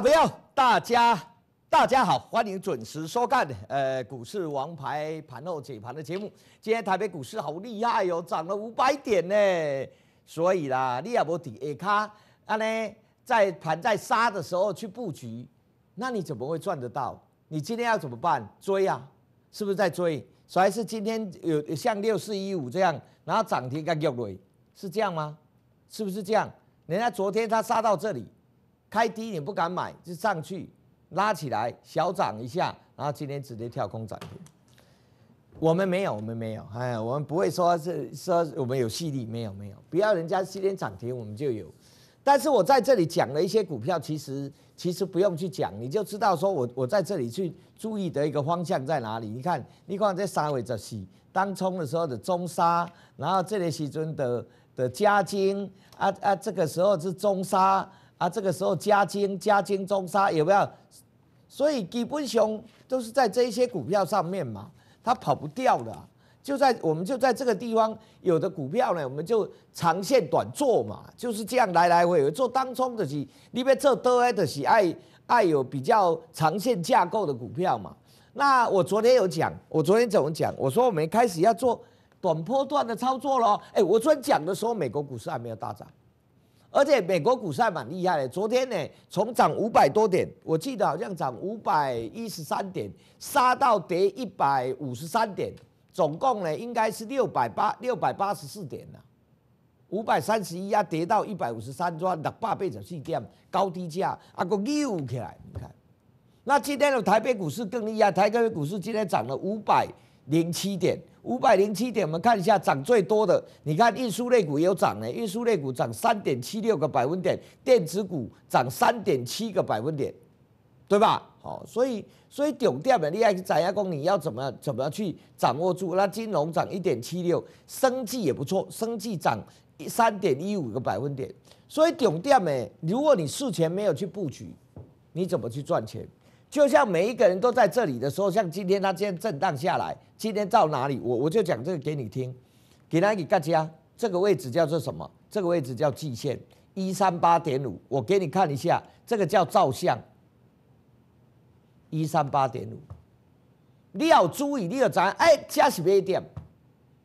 朋友，大家大家好，欢迎准时收看呃股市王牌盘后解盘的节目。今天台北股市好利害，油涨了五百点呢，所以啦，你也不提 A 卡，安呢在盘在杀的时候去布局，那你怎么会赚得到？你今天要怎么办？追啊，是不是在追？所以是今天有像六四一五这样，然后涨停敢叫委，是这样吗？是不是这样？人家昨天他杀到这里。开低你不敢买，就上去拉起来小涨一下，然后今天直接跳空涨停。我们没有，我们没有，哎，我们不会说是说我们有吸力，没有没有，不要人家今天涨停，我们就有。但是我在这里讲了一些股票，其实 其实不用去讲，你就知道说我我在这里去注意的一个方向在哪里。你看，你看这三位这是当冲的时候的中沙，然后这里西尊的的加金啊啊，这个时候是中沙。啊，这个时候加金加金中沙有没有？所以基本上都是在这一些股票上面嘛，它跑不掉的。就在我们就在这个地方，有的股票呢，我们就长线短做嘛，就是这样来来回回做当中的东西。你别做多的是爱爱有比较长线架构的股票嘛。那我昨天有讲，我昨天怎么讲？我说我们开始要做短波段的操作了。哎，我昨天讲的时候，美国股市还没有大涨。而且美国股市还蛮厉害的，昨天呢，从涨五百多点，我记得好像涨五百一十三点，杀到跌一百五十三点，总共呢应该是六百八六百八十四点呐，五百三十一啊跌到一百五十三，抓六八倍涨四点，高低价啊个扭起来，你看，那今天的台北股市更厉害，台北的股市今天涨了五百零七点。五百零七点，我们看一下涨最多的。你看运输类股也有涨呢，运输类股涨三点七六个百分点，电子股涨三点七个百分点，对吧？好，所以所以重点的厉害，张阿公你要怎么怎么去掌握住？那金融涨一点七六，生技也不错，生技涨三点一五个百分点。所以顶掉诶，如果你事前没有去布局，你怎么去赚钱？就像每一个人都在这里的时候，像今天他今天震荡下来，今天到哪里？我我就讲这个给你听，给哪给大家。这个位置叫做什么？这个位置叫季线，一三八点五。我给你看一下，这个叫照相，一三八点五。你要注意，你要知，哎，加起微点，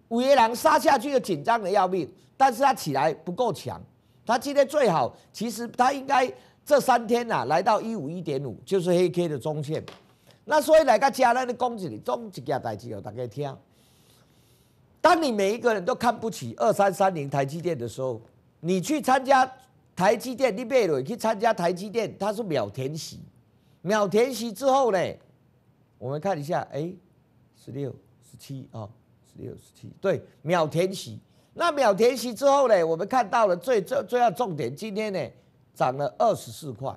五月狼杀下去又紧张的要命，但是他起来不够强。他今天最好，其实他应该。这三天呐，来到一五一点五，就是黑 K 的中线。那所以，来个家单的公这里中一件大事哦，大家听。当你每一个人都看不起二三三零台积电的时候，你去参加台积电，你别鲁去参加台积电，它是秒填息。秒填息之后呢，我们看一下，哎，十六、十七啊，十六、十七，对，秒填息。那秒填息之后呢，我们看到了最最最要重点，今天呢。涨了二十四块，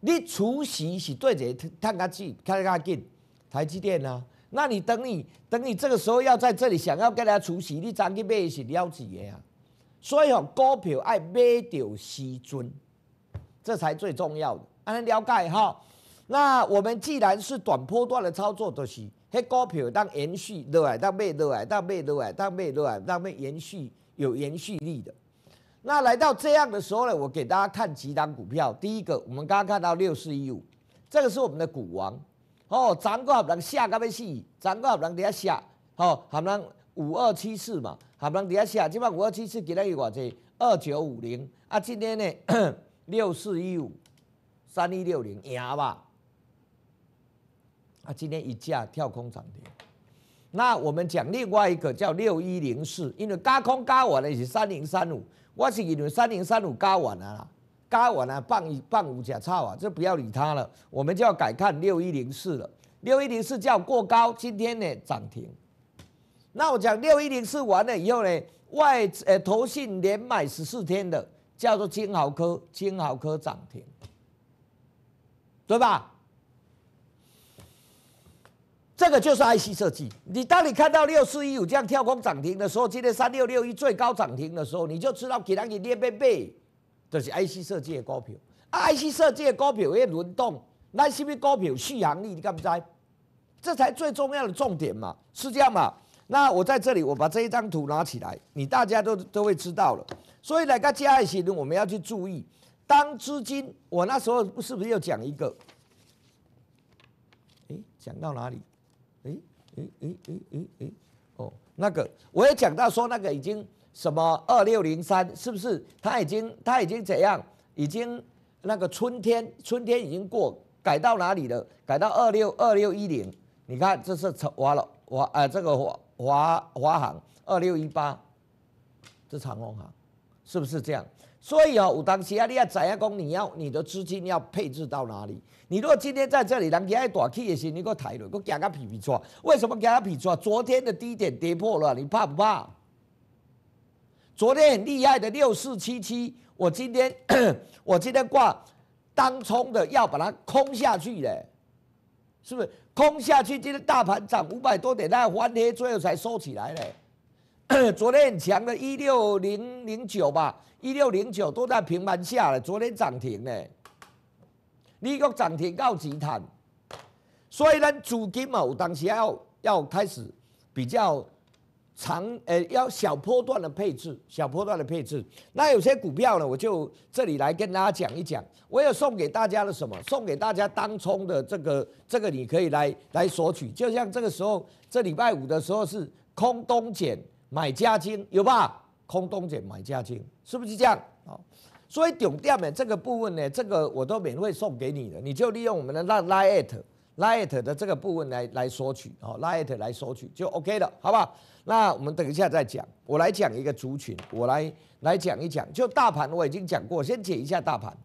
你除夕是对着看它去，看它进台积电啊？那你等你等你这个时候要在这里想要跟人家除夕，你涨去买是了几个啊！所以哦，股票爱买着时准，这才最重要的。安尼了解哈？那我们既然是短波段的操作，就是嘿股票当延续，落来，当咩落来，当咩落来，当咩落来，当咩延续有延续力的。那来到这样的时候呢，我给大家看几档股票。第一个，我们刚刚看到六四一五，这个是我们的股王，哦，涨个好难下个要死，涨个好难底下下，好，含能五二七四嘛，含能底下下，这把五二七四给了伊偌济，二九五零，啊，今天呢 六四一五三一六零赢吧，啊，今天一架跳空涨停。那我们讲另外一个叫六一零四，因为加空加完呢是三零三五，我是因为三零三五加完啊，加完啊半一半五甲差啊，就不要理它了，我们就要改看六一零四了。六一零四叫过高，今天呢涨停。那我讲六一零四完了以后呢，外呃投信连买十四天的叫做金豪科，金豪科涨停，对吧？这个就是 IC 设计。你当你看到六四一五这样跳空涨停的时候，今天三六六一最高涨停的时候，你就知道给它给捏被被，这是 IC 设计的股票。啊，IC 设计的股票也轮动，那是不是股票有蓄阳力？你敢不知？这才最重要的重点嘛，是这样嘛？那我在这里，我把这一张图拿起来，你大家都都会知道了。所以来个加 IC 的，我们要去注意。当资金，我那时候是不是要讲一个？哎，讲到哪里？诶诶诶诶诶诶，哦，那个，我也讲到说那个已经什么二六零三是不是？他已经他已经怎样？已经那个春天春天已经过，改到哪里了？改到二六二六一零。你看这是长华了华呃这个华华华航二六一八，这长龙行是不是这样？所以啊，武当七啊，你要怎样讲？你要你的资金要配置到哪里？你如果今天在这里，人家爱短气也行，你给我抬了，我给个批批出。为什么给他批出？昨天的低点跌破了，你怕不怕？昨天很厉害的六四七七，我今天 我今天挂当冲的，要把它空下去嘞，是不是？空下去，今天大盘涨五百多点，它翻跌，最后才收起来嘞。昨天很强的，一六零零九吧，一六零九都在平盘下了，昨天涨停嘞。你国涨停到几谈，所以咱资金嘛，有当时要要开始比较长，呃，要小波段的配置，小波段的配置。那有些股票呢，我就这里来跟大家讲一讲。我要送给大家的什么？送给大家当冲的这个，这个你可以来来索取。就像这个时候，这礼拜五的时候是空东减买加金，有吧？空东减买加金，是不是这样？所以顶掉呢，这个部分呢，这个我都免费送给你的，你就利用我们的那 light light 的这个部分来来索取哦，light 来索取就 OK 了，好不好？那我们等一下再讲，我来讲一个族群，我来来讲一讲，就大盘我已经讲过，先解一下大盘，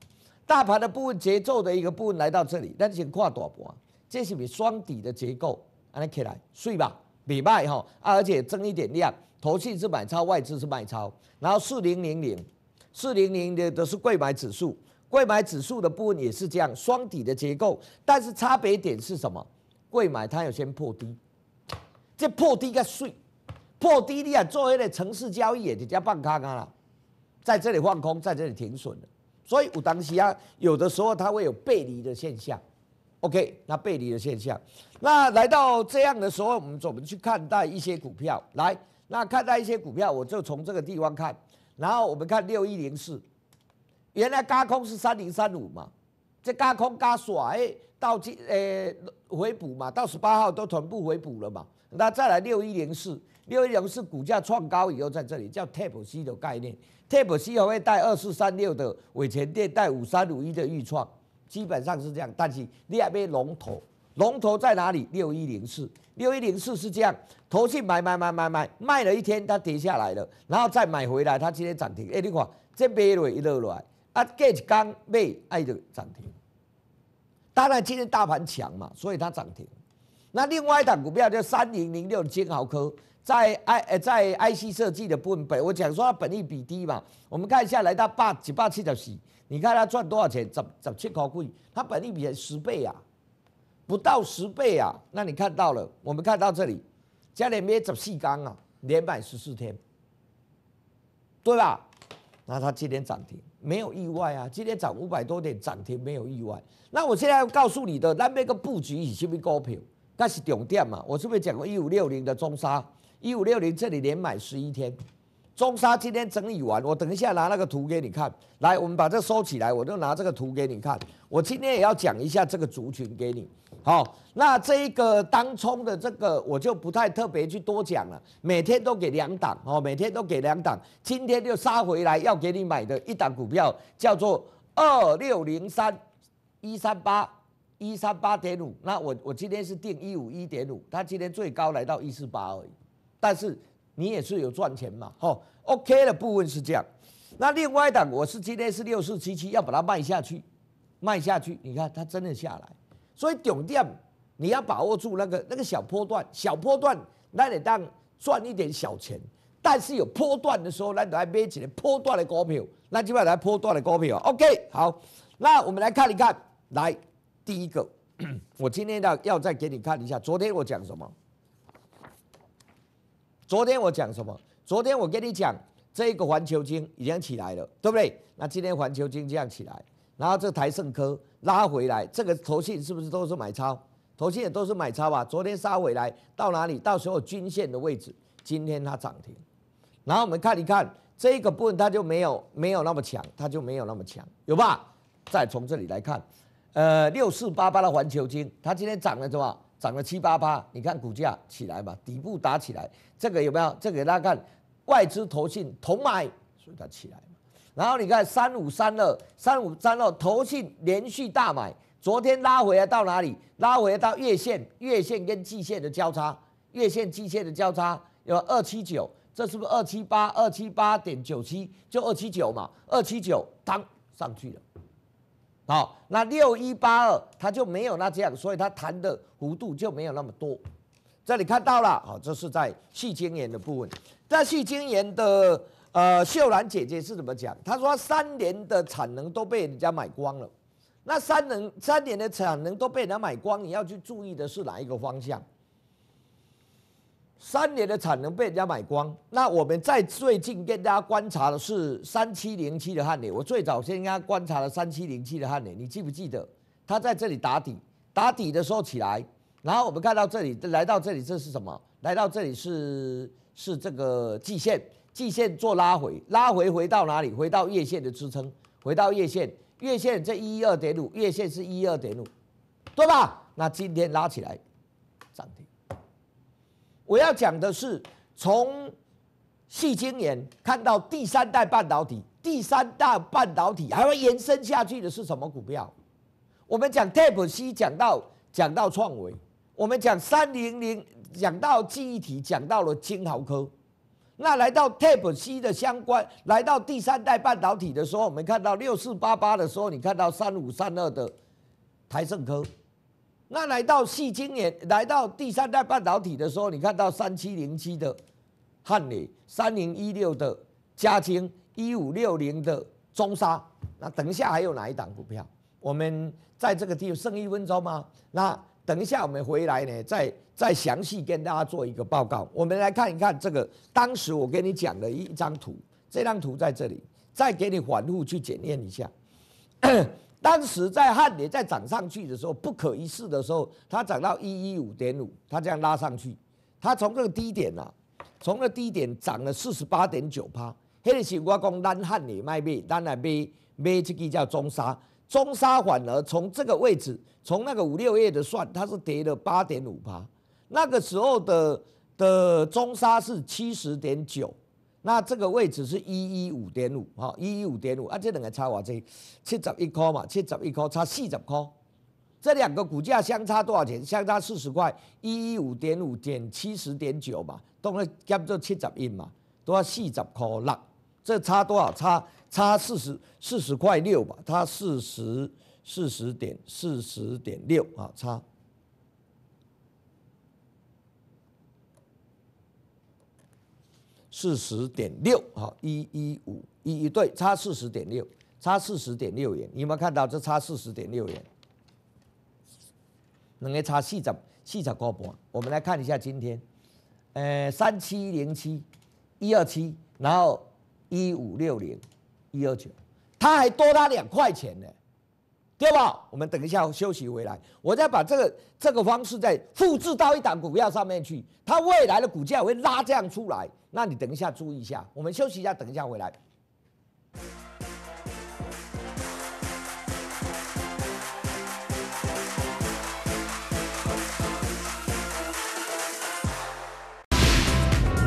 大盘的部分节奏的一个部分来到这里，那先跨大盘，这是你双底的结构，拉起来睡吧，礼拜哈，而且增一点量，头市是买超，外资是卖超，然后四零零零。四零零的都是贵买指数，贵买指数的部分也是这样双底的结构，但是差别点是什么？贵买它要先破低，这破低个税，破低你啊做一个城市交易也直接放空了，在这里放空，在这里停损的。所以武当西啊，有的时候它会有背离的现象。OK，那背离的现象，那来到这样的时候，我们怎么去看待一些股票？来，那看待一些股票，我就从这个地方看。然后我们看六一零四，原来加空是三零三五嘛，这加空加甩到今诶回补嘛，到十八号都全部回补了嘛。那再来六一零四，六一零四股价创高以后在这里叫 TAPC 的概念，TAPC 还会带二四三六的尾前垫，带五三五一的预创，基本上是这样。但是你那边龙头。龙头在哪里？六一零四，六一零四是这样，投去买买买买买，卖了一天，它跌下来了，然后再买回来，它今天涨停。哎，你看，这卖了一落来，啊，gate 刚卖，哎就涨停。当然今天大盘强嘛，所以它涨停。那另外一档股票叫三零零六金豪科，在 i 呃在 IC 设计的部分，我讲说它本益比低嘛，我们看下来它八一百七十四，你看它赚多少钱，十十七块贵，它本益比十倍啊。不到十倍啊，那你看到了？我们看到这里，加联咩十细缸啊，连买十四天，对吧？那它今天涨停没有意外啊，今天涨五百多点涨停没有意外。那我现在要告诉你的那边个布局已经被高平，那是重点嘛？我是不是讲过一五六零的中沙？一五六零这里连买十一天，中沙今天整理完，我等一下拿那个图给你看。来，我们把这收起来，我就拿这个图给你看。我今天也要讲一下这个族群给你。好，那这一个当冲的这个我就不太特别去多讲了，每天都给两档哦，每天都给两档，今天就杀回来要给你买的一档股票叫做二六零三一三八一三八点五，那我我今天是定一五一点五，它今天最高来到一四八而已，但是你也是有赚钱嘛，哦 o k 的部分是这样，那另外一档我是今天是六四七七要把它卖下去，卖下去，你看它真的下来。所以，短点你要把握住那个那个小波段，小波段那得当赚一点小钱，但是有波段的时候，那得来买起来波段的股票，那就要来波段的股票。OK，好，那我们来看一看，来第一个，我今天要要再给你看一下，昨天我讲什么？昨天我讲什么？昨天我跟你讲这个环球金已经起来了，对不对？那今天环球金这样起来。然后这台盛科拉回来，这个投信是不是都是买超？投信也都是买超吧？昨天杀回来到哪里？到所有均线的位置，今天它涨停。然后我们看一看这个部分，它就没有没有那么强，它就没有那么强，有吧？再从这里来看，呃，六四八八的环球金，它今天涨了多少？涨了七八八，你看股价起来嘛？底部打起来，这个有没有？这个大家看，外资投信同买，所以它起来嘛？然后你看三五三二三五三二，投信连续大买，昨天拉回来到哪里？拉回到月线月线跟季线的交叉，月线季线的交叉有二七九，这是不是二七八二七八点九七？就二七九嘛，二七九当上去了。好，那六一八二它就没有那这样，所以它弹的弧度就没有那么多。这里看到了，好，这是在细晶岩的部分，在细晶岩的。呃，秀兰姐姐是怎么讲？她说三年的产能都被人家买光了。那三年三年的产能都被人家买光，你要去注意的是哪一个方向？三年的产能被人家买光。那我们在最近跟大家观察的是三七零七的焊点。我最早先跟大家观察了三七零七的焊点，你记不记得？它在这里打底，打底的时候起来，然后我们看到这里来到这里这是什么？来到这里是是这个季线。季线做拉回，拉回回到哪里？回到月线的支撑，回到月线。月线这一二点五，月线是一二点五，对吧？那今天拉起来涨停。我要讲的是，从细精眼看到第三代半导体，第三代半导体还会延伸下去的是什么股票？我们讲 t y p e C 讲到讲到创维，我们讲三零零讲到记忆体，讲到了晶豪科。那来到 TAP C 的相关，来到第三代半导体的时候，我们看到六四八八的时候，你看到三五三二的台盛科。那来到系晶年来到第三代半导体的时候，你看到三七零七的汉磊，三零一六的嘉晶，一五六零的中沙。那等一下还有哪一档股票？我们在这个地方剩一分钟吗？那。等一下，我们回来呢，再再详细跟大家做一个报告。我们来看一看这个，当时我跟你讲的一张图，这张图在这里，再给你反复去检验一下。当时在汉年在涨上去的时候，不可一世的时候，它涨到一一五点五，它这样拉上去，它从这个低点呐，从这低点涨了四十八点九趴。黑人，我讲咱汉年买咱来买买这个叫中沙。中沙反而从这个位置，从那个五六月的算，它是跌了八点五趴。那个时候的的中沙是七十点九，那这个位置是一一五点五，哈，一一五点五，啊，这两个差偌济，七十一块嘛，七十一块差四十块，这两个股价相差多少钱？相差四十块，一一五点五减七十点九嘛，等然减做七十亿嘛，都要四十块六，这差多少？差。差四十四十块六吧，差四十四十点四十点六啊，差四十点六啊，一一五一一对，差四十点六，差四十点六元，你有没有看到这差四十点六元？两个差四十四十高半。我们来看一下今天，呃，三七零七一二七，然后一五六零。一二九，他还多他两块钱呢，对吧？我们等一下休息回来，我再把这个这个方式再复制到一档股票上面去，它未来的股价会拉这样出来。那你等一下注意一下，我们休息一下，等一下回来。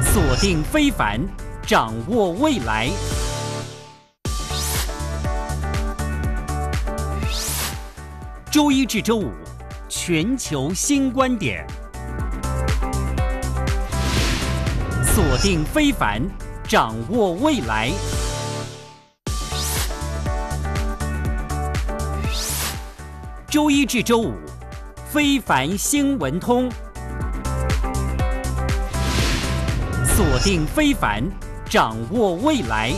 锁定非凡，掌握未来。周一至周五，全球新观点，锁定非凡，掌握未来。周一至周五，非凡新闻通，锁定非凡，掌握未来。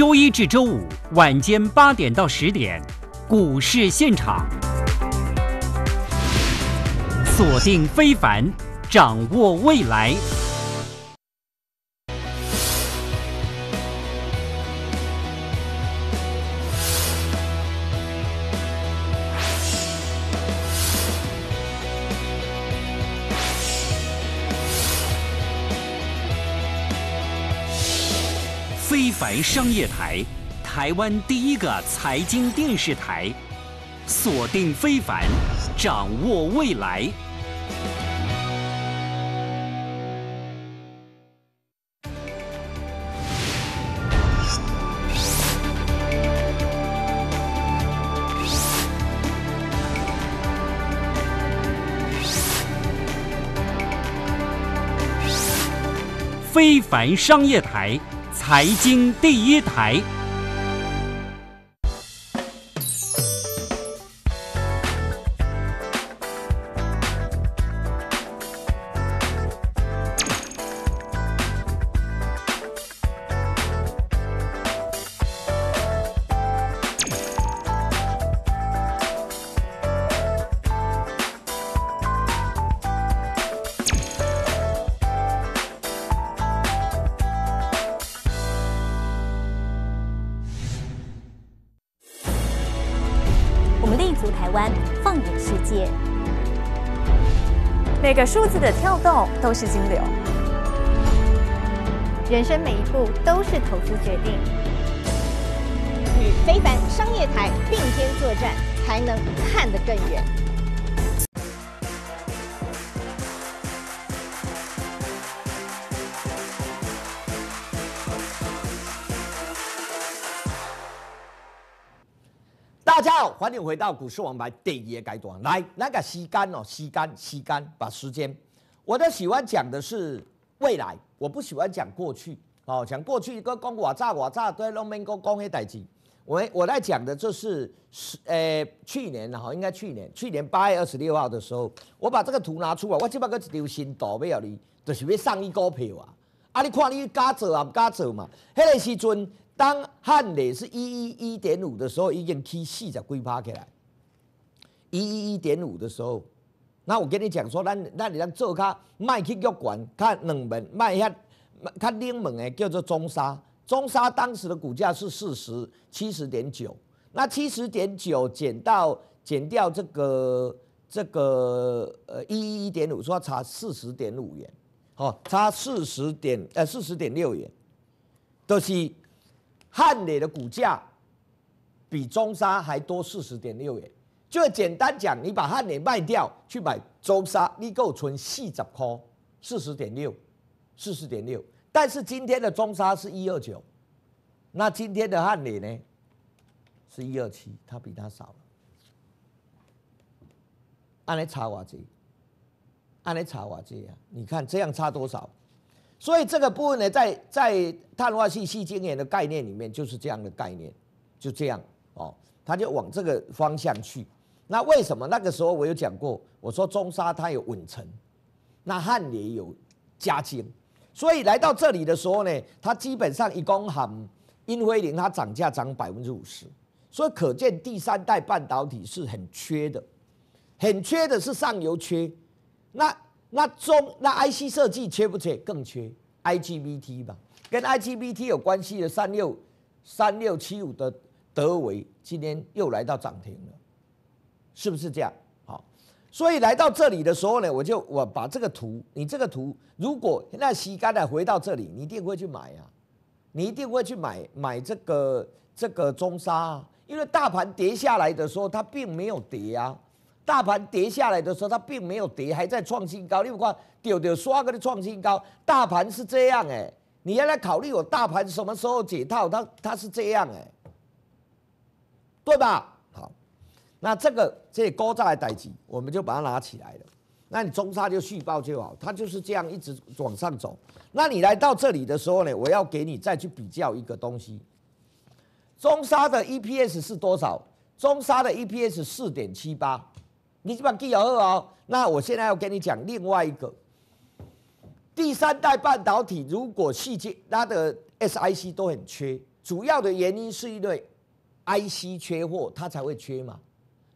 周一至周五晚间八点到十点，股市现场，锁定非凡，掌握未来。商业台，台湾第一个财经电视台，锁定非凡，掌握未来。非凡商业台。财经第一台。每个数字的跳动都是金流，人生每一步都是投资决定。与非凡商业台并肩作战，才能看得更远。大家好，欢迎回到股市王牌第点阶段。来那个吸干哦，吸干吸干，把时间。我在喜欢讲的是未来，我不喜欢讲过去哦。讲过去一个讲我炸我诈，对农民个讲一代志。我我在讲的就是是诶，去年哈，应该去年，去年八月二十六号的时候，我把这个图拿出来，我这边个流新图没有的，就是上一股票啊。啊，你看你敢做啊，不敢做嘛，那个时阵。当汉磊是一一一点五的时候，已经踢细只龟趴起来。一一一点五的时候，那我跟你讲说，咱、咱、咱做咖卖去剧馆，看冷门卖遐、看较冷门的叫做中沙，中沙当时的股价是四十七十点九，那七十点九减到减掉这个这个呃一一一点五，说差四十点五元，好差四十点呃四十点六元，都是。汉磊的股价比中沙还多四十点六元，就简单讲，你把汉磊卖掉去买中沙，你够存四十颗，四十点六，四十点六。但是今天的中沙是一二九，那今天的汉磊呢是一二七，它比它少了。按来查我几？按来查我这啊？你看这样差多少？所以这个部分呢，在在碳化硅晶圆的概念里面，就是这样的概念，就这样哦，它就往这个方向去。那为什么那个时候我有讲过，我说中沙它有稳成，那汉也有加精，所以来到这里的时候呢，它基本上一共行，英飞林它涨价涨百分之五十，所以可见第三代半导体是很缺的，很缺的是上游缺，那。那中那 IC 设计缺不缺？更缺 IGBT 吧，跟 IGBT 有关系的三六三六七五的德维今天又来到涨停了，是不是这样？好，所以来到这里的时候呢，我就我把这个图，你这个图如果那吸干了回到这里，你一定会去买呀，你一定会去买买这个这个中沙，啊，因为大盘跌下来的时候它并没有跌啊。大盘跌下来的时候，它并没有跌，还在创新高。你不管屌屌刷个的创新高，大盘是这样哎。你要来考虑我大盘什么时候解套，它它是这样哎，对吧？好，那这个这高再来打击，我们就把它拿起来了。那你中沙就续报就好，它就是这样一直往上走。那你来到这里的时候呢，我要给你再去比较一个东西，中沙的 EPS 是多少？中沙的 EPS 四点七八。你把给要二哦，那我现在要跟你讲另外一个，第三代半导体如果世界它的 SIC 都很缺，主要的原因是因为 IC 缺货，它才会缺嘛。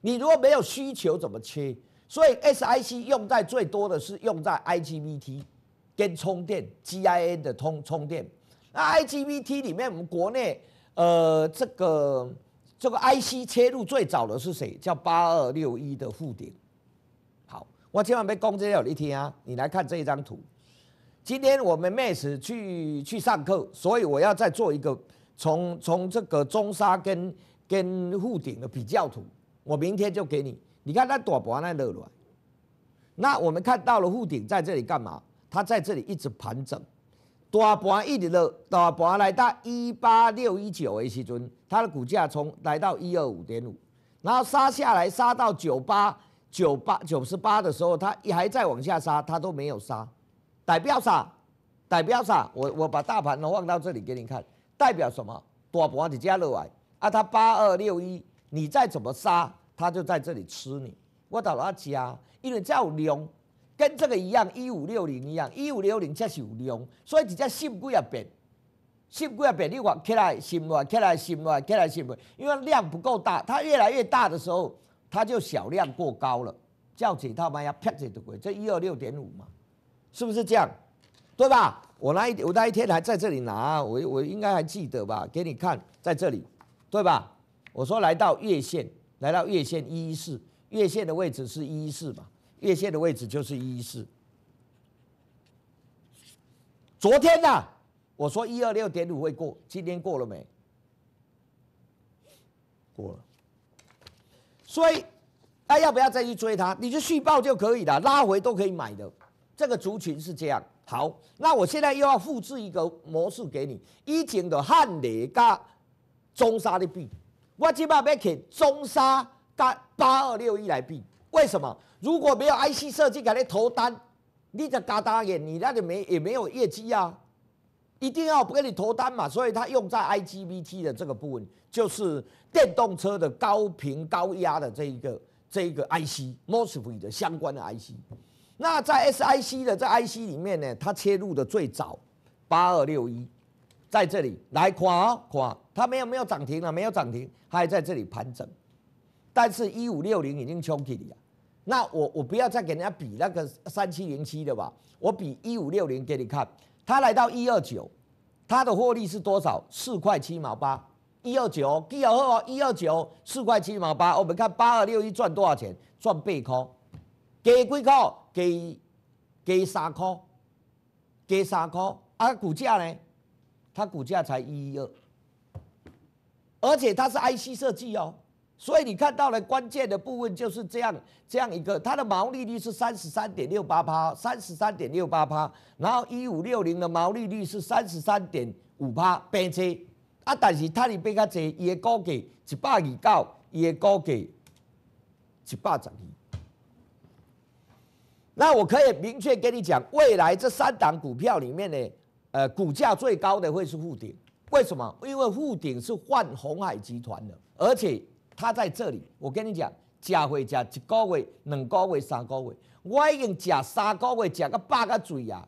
你如果没有需求，怎么缺？所以 SIC 用在最多的是用在 IGBT 跟充电 GIN 的通充电。那 IGBT 里面，我们国内呃这个。这个 IC 切入最早的是谁？叫八二六一的富顶。好，我千万别攻击了你听啊！你来看这一张图。今天我们 m a e s 去去上课，所以我要再做一个从从这个中沙跟跟富顶的比较图。我明天就给你。你看它短博，那热卵。那我们看到了富顶在这里干嘛？它在这里一直盘整。大盘一直了，大盘来到一八六一九的时尊，它的股价从来到一二五点五，然后杀下来杀到九八九八九十八的时候，它还在往下杀，它都没有杀，代表啥？代表啥？我我把大盘呢放到这里给你看，代表什么？大盘你接落来啊，它八二六一，你再怎么杀，它就在这里吃你，我怎它，加？因为只有量。跟这个一样，一五六零一样，一五六零这是有量，所以一只信股也变，信股也变，你往起来，新画起来，新画起来，新画，因为量不够大，它越来越大的时候，它就小量过高了，叫几套白鸭啪着的鬼，这一二六点五嘛，是不是这样？对吧？我那一我那一天还在这里拿，我我应该还记得吧？给你看，在这里，对吧？我说来到月线，来到月线一一四，月线的位置是一一四嘛？月线的位置就是一一四，昨天呐，我说一二六点五会过，今天过了没？过了，所以，那要不要再去追它？你就续报就可以了，拉回都可以买的。这个族群是这样。好，那我现在又要复制一个模式给你，以前的汉雷加中沙的币，我今巴要拿中沙加八二六一来币。为什么如果没有 IC 设计给你投单，你这嘎达嘅，你那里没也没有业绩啊，一定要不给你投单嘛。所以它用在 IGBT 的这个部分，就是电动车的高频高压的这一个这一个 IC MOSFET 的相关的 IC。那在 SIC 的这 IC 里面呢，它切入的最早八二六一，在这里来垮垮，它没有没有涨停了，没有涨停，还在这里盘整。但是，一五六零已经冲起了。那我我不要再给人家比那个三七零七的吧，我比一五六零给你看，它来到一二九，它的获利是多少？四块七毛八，一二九，记二哦，一二九，四块七毛八，我们看八二六一赚多少钱？赚倍空，给几块？给给三块，给三块，啊，股价呢？它股价才一一二，而且它是 IC 设计哦。所以你看到了关键的部分就是这样这样一个，它的毛利率是三十三点六八趴，三十三点六八趴，然后一五六零的毛利率是三十三点五趴，变少，啊，但是它哩变较侪，伊的股价一百二九，伊的股价一百整亿。那我可以明确跟你讲，未来这三档股票里面呢，呃，股价最高的会是富鼎，为什么？因为富鼎是换红海集团的，而且。他在这里，我跟你讲，假会假，一个月、两个月、三个月，我已经吃三个月，吃个八个嘴呀！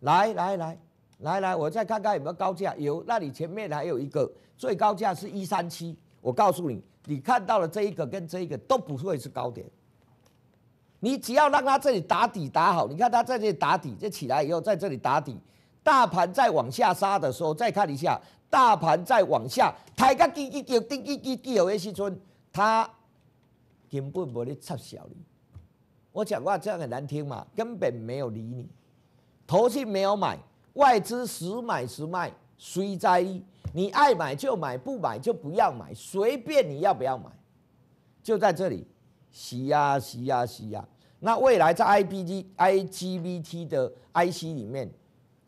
来来来来来，我再看看有没有高价，有，那里前面还有一个最高价是一三七。我告诉你，你看到了这一个跟这一个都不会是高点。你只要让它这里打底打好，你看它在这里打底，这起来以后在这里打底，大盘再往下杀的时候，再看一下。大盘再往下，抬个基金叫顶级级级有的时阵，他根本无咧插小你。我讲话这样很难听嘛，根本没有理你，投信没有买，外资时买时卖，谁在意？你爱买就买，不买就不要买，随便你要不要买，就在这里洗呀洗呀洗呀。那未来在 I P G I G V T 的 I C 里面。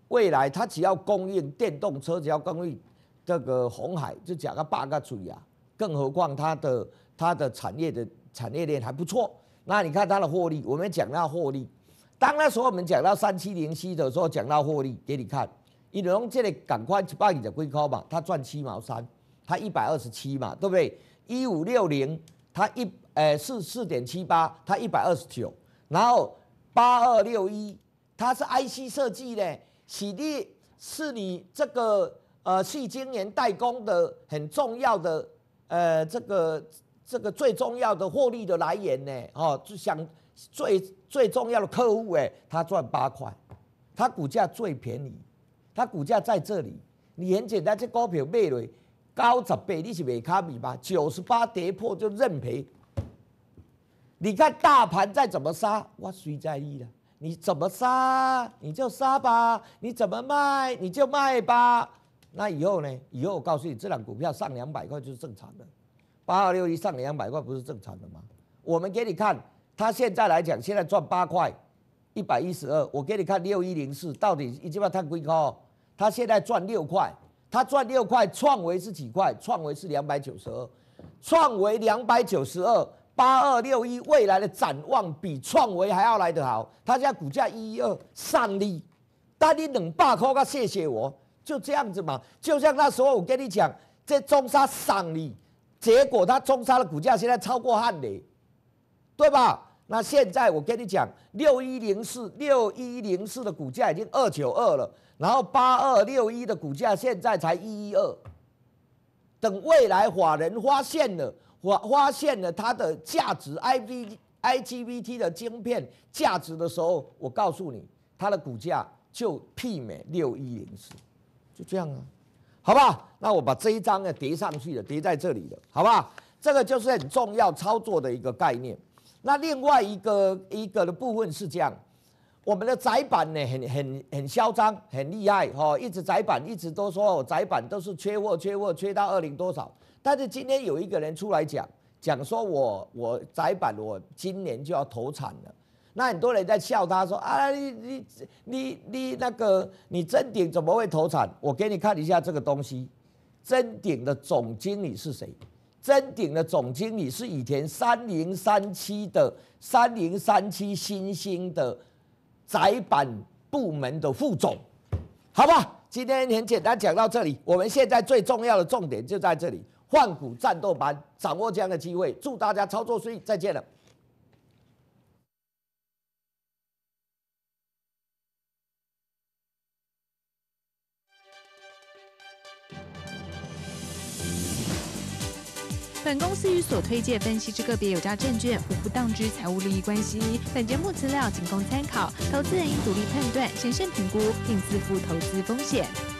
未来它只要供应电动车，只要供应这个红海，就讲个八个嘴啊。更何况它的它的产业的产业链还不错，那你看它的获利，我们讲到获利。当那时候我们讲到三七零七的时候，讲到获利，给你看，你龙这里赶快帮你做归壳嘛。它赚七毛三，它一百二十七嘛，对不对？一五六零，它一呃四四点七八，它一百二十九，然后八二六一，它是 IC 设计的。起利是你这个呃是今年代工的很重要的呃这个这个最重要的获利的来源呢哦，就想最最重要的客户哎，他赚八块，他股价最便宜，他股价在这里，你很简单，这股票卖了高十倍你是未卡米吧？九十八跌破就认赔。你看大盘再怎么杀，我谁在意了？你怎么杀你就杀吧，你怎么卖你就卖吧。那以后呢？以后我告诉你，这档股票上两百块就是正常的。八号六一上两百块不是正常的吗？我们给你看，它现在来讲，现在赚八块，一百一十二。我给你看六一零四到底一句话看贵高，它现在赚六块，它赚六块创维是几块？创维是两百九十二，创维两百九十二。八二六一未来的展望比创维还要来得好，他现在股价一一二，上利，但你两把扣，个谢谢我，就这样子嘛。就像那时候我跟你讲，这中沙上利，结果他中沙的股价现在超过汉雷，对吧？那现在我跟你讲，六一零四、六一零四的股价已经二九二了，然后八二六一的股价现在才一一二，等未来法人发现了。我发现了它的价值，I V I G V T 的晶片价值的时候，我告诉你，它的股价就媲美六一零四，就这样啊，好不好？那我把这一张呢叠上去了，叠在这里了，好不好？这个就是很重要操作的一个概念。那另外一个一个的部分是这样，我们的窄板呢很很很嚣张，很厉害哦，一直窄板一直都说窄板都是缺货，缺货，缺到二零多少。但是今天有一个人出来讲讲说，我我窄板我今年就要投产了，那很多人在笑他说啊你你你你那个你真顶怎么会投产？我给你看一下这个东西，真顶的总经理是谁？真顶的总经理是以前三零三七的三零三七新兴的窄板部门的副总，好吧？今天很简单讲到这里，我们现在最重要的重点就在这里。换股战斗班，掌握这样的机会，祝大家操作顺利，再见了。本公司与所推介分析之个别有价证券无不当之财务利益关系，本节目资料仅供参考，投资人应独立判断、审慎评估并自负投资风险。